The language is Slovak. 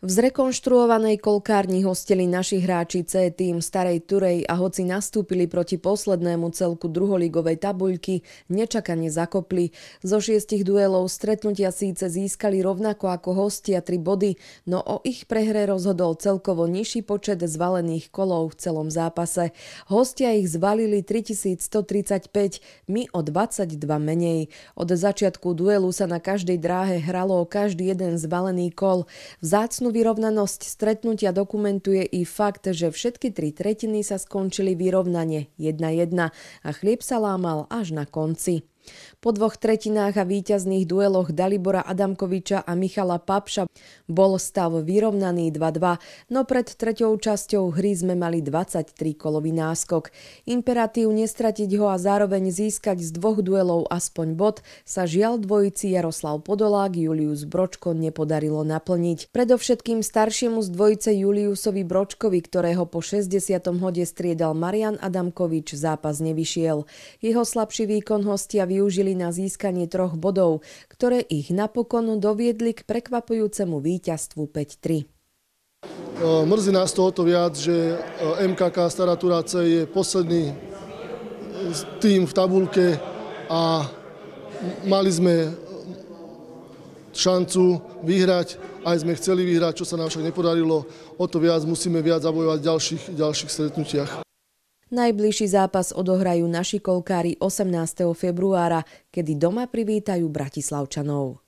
V zrekonštruovanej kolkárni hostili naši hráči C tým Starej Turej a hoci nastúpili proti poslednému celku druholigovej tabuľky, nečakane zakopli. Zo šiestich duelov stretnutia síce získali rovnako ako hostia tri body, no o ich prehre rozhodol celkovo nižší počet zvalených kolov v celom zápase. Hostia ich zvalili 3135, my o 22 menej. Od začiatku duelu sa na každej dráhe hralo o každý jeden zvalený kol. Vzácnu vyrovnanosť stretnutia dokumentuje i fakt, že všetky tri tretiny sa skončili vyrovnane 1-1 a chlieb sa lámal až na konci. Po dvoch tretinách a víťazných dueloch Dalibora Adamkoviča a Michala Papša bol stav vyrovnaný 2-2, no pred treťou časťou hry sme mali 23 kolový náskok. Imperatív nestratiť ho a zároveň získať z dvoch duelov aspoň bod sa žial dvojici Jaroslav Podolák Julius Bročko nepodarilo naplniť. Predovšetkým staršiemu z dvojice Juliusovi Bročkovi, ktorého po 60. hode striedal Marian Adamkovič, zápas nevyšiel. Jeho slabší výkon hostia v využili na získanie troch bodov, ktoré ich napokon doviedli k prekvapujúcemu víťazstvu 5-3. E, mrzí nás to viac, že e, MKK Stará Turáce je posledný e, tým v tabulke a mali sme šancu vyhrať, aj sme chceli vyhrať, čo sa nám však nepodarilo. O to viac musíme viac zabojovať v ďalších, ďalších stretnutiach. Najbližší zápas odohrajú naši kolkári 18. februára, kedy doma privítajú Bratislavčanov.